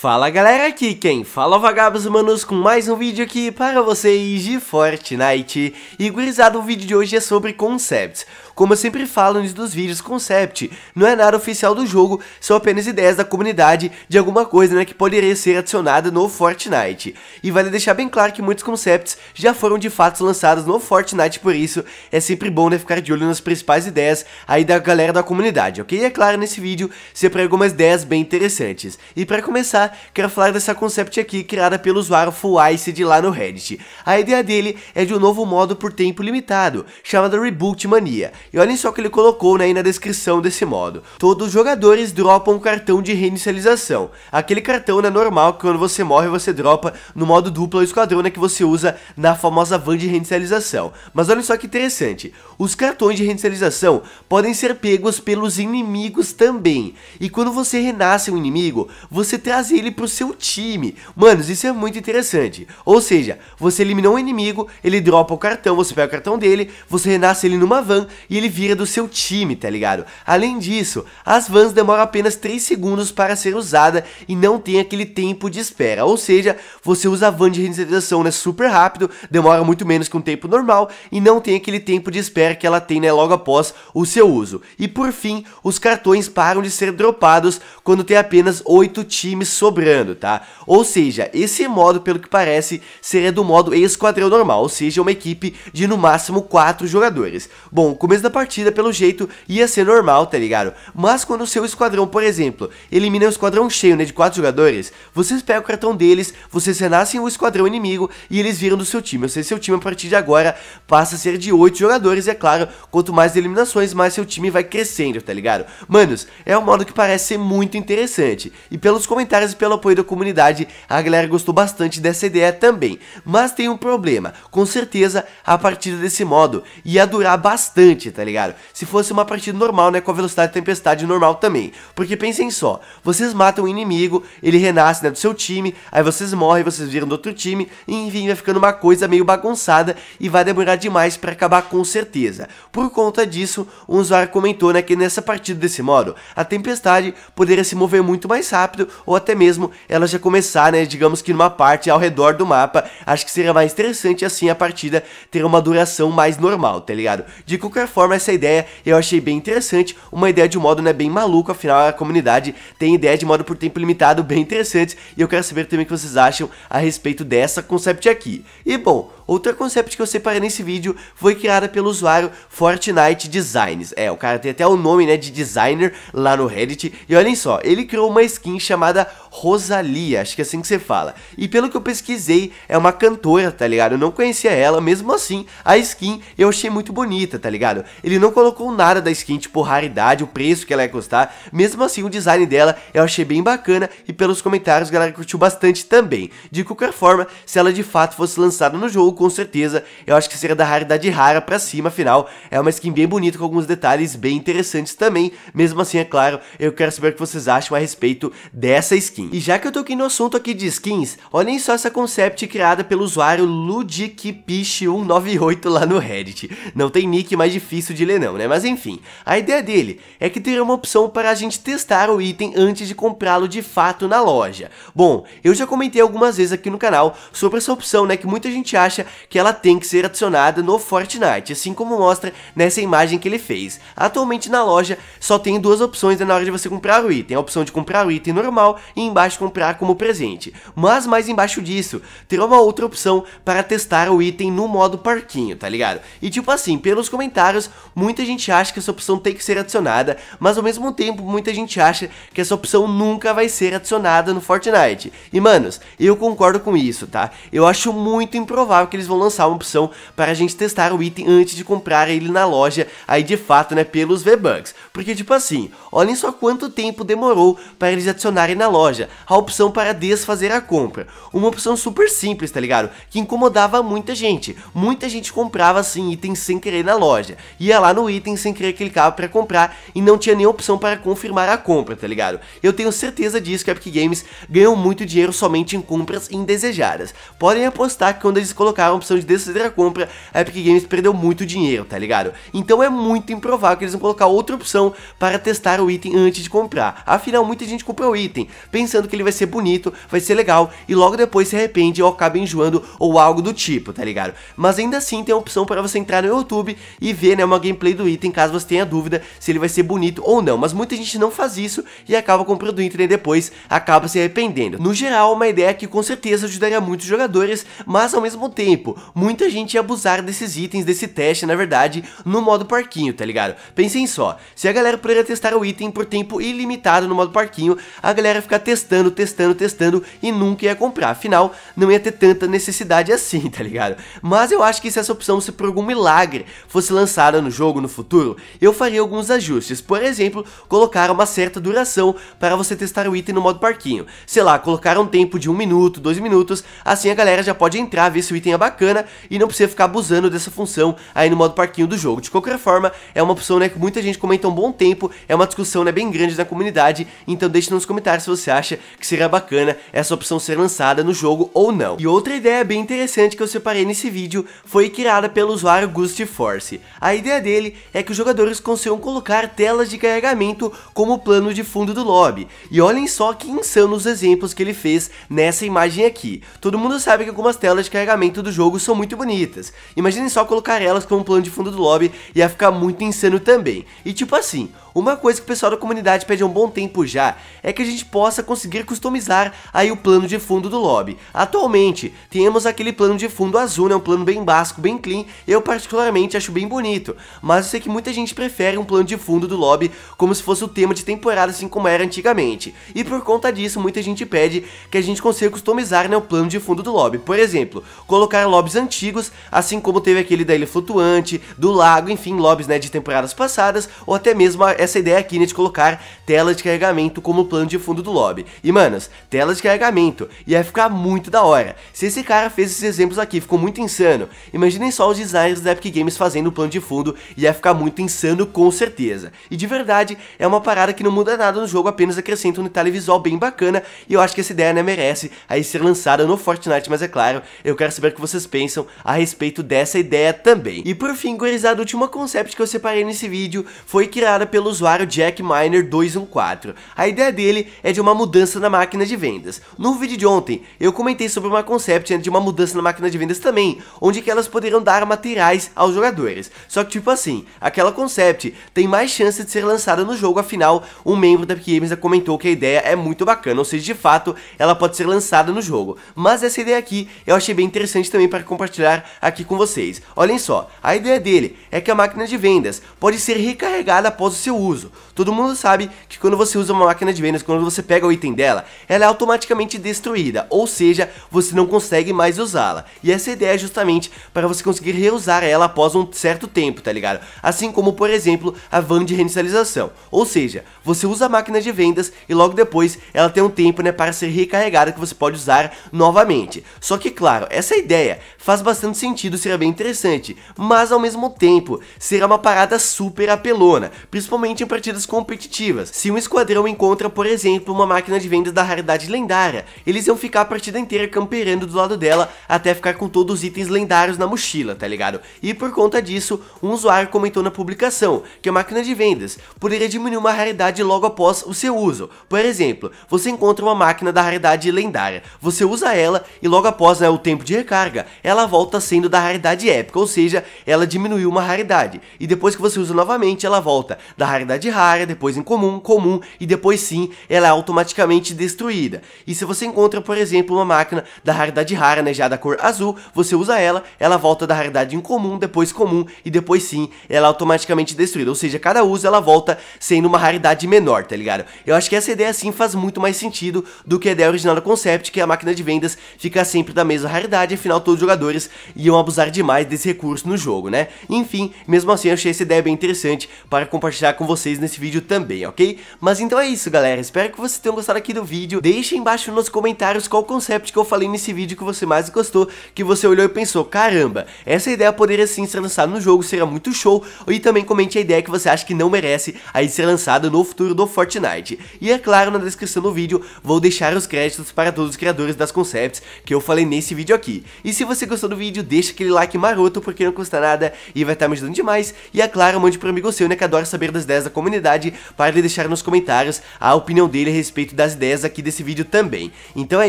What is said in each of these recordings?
Fala galera, aqui quem fala é vagabos humanos com mais um vídeo aqui para vocês de Fortnite E gurizada, o vídeo de hoje é sobre concepts como eu sempre falo nos dos vídeos, concept não é nada oficial do jogo, são apenas ideias da comunidade de alguma coisa né, que poderia ser adicionada no Fortnite. E vale deixar bem claro que muitos concepts já foram de fato lançados no Fortnite, por isso é sempre bom né, ficar de olho nas principais ideias aí da galera da comunidade, ok? E é claro, nesse vídeo separei algumas ideias bem interessantes. E para começar, quero falar dessa concept aqui criada pelo usuário Full de lá no Reddit. A ideia dele é de um novo modo por tempo limitado, chamado Reboot Mania. E olhem só o que ele colocou né, aí na descrição desse modo. Todos os jogadores dropam um cartão de reinicialização. Aquele cartão né, normal que quando você morre você dropa no modo duplo ou esquadrão né, que você usa na famosa van de reinicialização. Mas olhem só que interessante. Os cartões de reinicialização podem ser pegos pelos inimigos também. E quando você renasce um inimigo, você traz ele pro seu time. Manos, isso é muito interessante. Ou seja, você eliminou um inimigo, ele dropa o cartão, você pega o cartão dele, você renasce ele numa van e ele vira do seu time, tá ligado? Além disso, as vans demoram apenas 3 segundos para ser usada e não tem aquele tempo de espera, ou seja, você usa a van de renderização né, super rápido, demora muito menos que um tempo normal e não tem aquele tempo de espera que ela tem né, logo após o seu uso. E por fim, os cartões param de ser dropados quando tem apenas 8 times sobrando, tá? Ou seja, esse modo, pelo que parece, seria do modo esquadrão normal, ou seja, uma equipe de no máximo 4 jogadores. Bom, começando depois da partida, pelo jeito, ia ser normal, tá ligado? Mas quando o seu esquadrão, por exemplo, elimina um esquadrão cheio, né, de quatro jogadores, vocês pegam o cartão deles, vocês renascem o esquadrão inimigo e eles viram do seu time. Ou seja, seu time a partir de agora passa a ser de oito jogadores, e é claro, quanto mais eliminações, mais seu time vai crescendo, tá ligado? Manos, é um modo que parece ser muito interessante. E pelos comentários e pelo apoio da comunidade, a galera gostou bastante dessa ideia também. Mas tem um problema, com certeza a partida desse modo ia durar bastante, tá ligado? Se fosse uma partida normal, né, com a velocidade da tempestade normal também. Porque pensem só, vocês matam um inimigo, ele renasce né, do seu time, aí vocês morrem, vocês viram do outro time, e enfim, vai ficando uma coisa meio bagunçada e vai demorar demais para acabar com certeza. Por conta disso, um usuário comentou né, que nessa partida desse modo, a tempestade poderia se mover muito mais rápido ou até mesmo ela já começar, né, digamos que numa parte ao redor do mapa. Acho que seria mais interessante assim a partida ter uma duração mais normal, tá ligado? De qualquer forma, forma, essa ideia eu achei bem interessante, uma ideia de modo né, bem maluco, afinal a comunidade tem ideia de modo por tempo limitado bem interessantes e eu quero saber também o que vocês acham a respeito dessa concept aqui. E bom, outra concept que eu separei nesse vídeo foi criada pelo usuário Fortnite Designs. É, o cara tem até o nome né, de designer lá no Reddit e olhem só, ele criou uma skin chamada Rosalia, acho que é assim que você fala. E pelo que eu pesquisei, é uma cantora, tá ligado? Eu não conhecia ela, mesmo assim, a skin eu achei muito bonita, tá ligado? Ele não colocou nada da skin, tipo raridade, o preço que ela ia custar, mesmo assim o design dela eu achei bem bacana e pelos comentários a galera curtiu bastante também. De qualquer forma, se ela de fato fosse lançada no jogo, com certeza, eu acho que seria da raridade rara pra cima, afinal, é uma skin bem bonita com alguns detalhes bem interessantes também, mesmo assim, é claro, eu quero saber o que vocês acham a respeito dessa skin. E já que eu tô aqui no assunto aqui de skins, olhem só essa concept criada pelo usuário ludikpish198 lá no Reddit. Não tem nick mais difícil de ler não, né? Mas enfim, a ideia dele é que teria uma opção para a gente testar o item antes de comprá-lo de fato na loja. Bom, eu já comentei algumas vezes aqui no canal sobre essa opção, né, que muita gente acha que ela tem que ser adicionada no Fortnite, assim como mostra nessa imagem que ele fez. Atualmente na loja só tem duas opções né, na hora de você comprar o item, a opção de comprar o item normal e embaixo comprar como presente. Mas mais embaixo disso, terá uma outra opção para testar o item no modo parquinho, tá ligado? E tipo assim, pelos comentários, muita gente acha que essa opção tem que ser adicionada, mas ao mesmo tempo muita gente acha que essa opção nunca vai ser adicionada no Fortnite. E manos, eu concordo com isso, tá? Eu acho muito improvável que eles vão lançar uma opção para a gente testar o item antes de comprar ele na loja, aí de fato, né, pelos V-Bucks. Porque tipo assim, olhem só quanto tempo demorou para eles adicionarem na loja loja a opção para desfazer a compra. Uma opção super simples, tá ligado? Que incomodava muita gente. Muita gente comprava assim itens sem querer na loja. Ia lá no item sem querer clicava para comprar e não tinha nem opção para confirmar a compra, tá ligado? Eu tenho certeza disso que a Epic Games ganhou muito dinheiro somente em compras indesejadas. Podem apostar que quando eles colocaram a opção de desfazer a compra, a Epic Games perdeu muito dinheiro, tá ligado? Então é muito improvável que eles vão colocar outra opção para testar o item antes de comprar. Afinal, muita gente comprou o item, pensando pensando que ele vai ser bonito, vai ser legal, e logo depois se arrepende ou acaba enjoando ou algo do tipo, tá ligado? Mas ainda assim tem a opção para você entrar no YouTube e ver, né, uma gameplay do item, caso você tenha dúvida se ele vai ser bonito ou não. Mas muita gente não faz isso e acaba comprando o item e né, depois acaba se arrependendo. No geral, uma ideia que com certeza ajudaria muitos jogadores, mas ao mesmo tempo, muita gente ia abusar desses itens, desse teste, na verdade, no modo parquinho, tá ligado? Pensem só, se a galera poderia testar o item por tempo ilimitado no modo parquinho, a galera fica testando testando, testando, testando e nunca ia comprar. Afinal, não ia ter tanta necessidade assim, tá ligado? Mas eu acho que se essa opção, se por algum milagre, fosse lançada no jogo no futuro, eu faria alguns ajustes. Por exemplo, colocar uma certa duração para você testar o item no modo parquinho. Sei lá, colocar um tempo de um minuto, dois minutos, assim a galera já pode entrar, ver se o item é bacana e não precisa ficar abusando dessa função aí no modo parquinho do jogo. De qualquer forma, é uma opção né, que muita gente comenta um bom tempo, é uma discussão né, bem grande na comunidade, então deixe nos comentários se você acha acha que seria bacana essa opção ser lançada no jogo ou não. E outra ideia bem interessante que eu separei nesse vídeo foi criada pelo usuário Gust Force. A ideia dele é que os jogadores consigam colocar telas de carregamento como plano de fundo do lobby. E olhem só que insanos exemplos que ele fez nessa imagem aqui. Todo mundo sabe que algumas telas de carregamento do jogo são muito bonitas. Imaginem só colocar elas como plano de fundo do lobby, ia ficar muito insano também. E tipo assim, uma coisa que o pessoal da comunidade pede há um bom tempo já é que a gente possa conseguir customizar aí o plano de fundo do lobby. Atualmente, temos aquele plano de fundo azul, né, um plano bem básico, bem clean, eu particularmente acho bem bonito, mas eu sei que muita gente prefere um plano de fundo do lobby como se fosse o tema de temporada, assim como era antigamente. E por conta disso, muita gente pede que a gente consiga customizar né, o plano de fundo do lobby. Por exemplo, colocar lobbies antigos, assim como teve aquele da ilha flutuante, do lago, enfim, lobbies né, de temporadas passadas, ou até mesmo essa essa ideia aqui, né, de colocar tela de carregamento como plano de fundo do lobby. E, manos, tela de carregamento ia ficar muito da hora. Se esse cara fez esses exemplos aqui, ficou muito insano. Imaginem só os designers da Epic Games fazendo o plano de fundo, ia ficar muito insano com certeza. E de verdade, é uma parada que não muda nada no jogo, apenas acrescenta um detalhe visual bem bacana, e eu acho que essa ideia, né, merece aí ser lançada no Fortnite, mas é claro, eu quero saber o que vocês pensam a respeito dessa ideia também. E por fim, gurizada, a última concept que eu separei nesse vídeo foi criada pelo pelo usuário Jack Miner 214. A ideia dele é de uma mudança na máquina de vendas. No vídeo de ontem, eu comentei sobre uma concept de uma mudança na máquina de vendas também, onde que elas poderiam dar materiais aos jogadores. Só que tipo assim, aquela concept tem mais chance de ser lançada no jogo, afinal, um membro da Epic Games comentou que a ideia é muito bacana, ou seja, de fato, ela pode ser lançada no jogo. Mas essa ideia aqui, eu achei bem interessante também para compartilhar aqui com vocês. Olhem só, a ideia dele é que a máquina de vendas pode ser recarregada após o seu uso. Todo mundo sabe que quando você usa uma máquina de vendas, quando você pega o item dela, ela é automaticamente destruída, ou seja, você não consegue mais usá-la. E essa ideia é justamente para você conseguir reusar ela após um certo tempo, tá ligado? Assim como, por exemplo, a van de reinicialização. Ou seja, você usa a máquina de vendas e logo depois ela tem um tempo né, para ser recarregada que você pode usar novamente. Só que, claro, essa ideia faz bastante sentido, será bem interessante, mas ao mesmo tempo será uma parada super apelona, principalmente em partidas competitivas. Se um esquadrão encontra, por exemplo, uma máquina de vendas da raridade lendária, eles iam ficar a partida inteira camperando do lado dela até ficar com todos os itens lendários na mochila, tá ligado? E por conta disso, um usuário comentou na publicação que a máquina de vendas poderia diminuir uma raridade logo após o seu uso. Por exemplo, você encontra uma máquina da raridade lendária, você usa ela e logo após né, o tempo de recarga, ela volta sendo da raridade épica, ou seja, ela diminuiu uma raridade. E depois que você usa novamente, ela volta da raridade raridade rara, depois incomum, comum e depois sim ela é automaticamente destruída. E se você encontra, por exemplo, uma máquina da raridade rara, né, já da cor azul, você usa ela, ela volta da raridade incomum, depois comum e depois sim ela é automaticamente destruída. Ou seja, cada uso ela volta sendo uma raridade menor, tá ligado? Eu acho que essa ideia assim faz muito mais sentido do que a ideia original do concept, que é a máquina de vendas fica sempre da mesma raridade, afinal todos os jogadores iam abusar demais desse recurso no jogo, né? Enfim, mesmo assim eu achei essa ideia bem interessante para compartilhar com vocês nesse vídeo também, ok? Mas então é isso, galera. Espero que vocês tenham gostado aqui do vídeo. Deixe embaixo nos comentários qual conceito que eu falei nesse vídeo que você mais gostou, que você olhou e pensou, caramba, essa ideia poderia sim ser lançada no jogo, seria muito show. E também comente a ideia que você acha que não merece aí ser lançada no futuro do Fortnite. E é claro, na descrição do vídeo, vou deixar os créditos para todos os criadores das concepts que eu falei nesse vídeo aqui. E se você gostou do vídeo, deixa aquele like maroto, porque não custa nada e vai estar tá me ajudando demais. E é claro, mande pro amigo seu, né, que adora saber das ideias ideias da comunidade para ele deixar nos comentários a opinião dele a respeito das ideias aqui desse vídeo também. Então é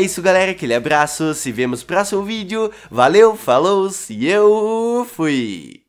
isso galera, aquele abraço, se vemos no próximo vídeo, valeu, falou e eu fui!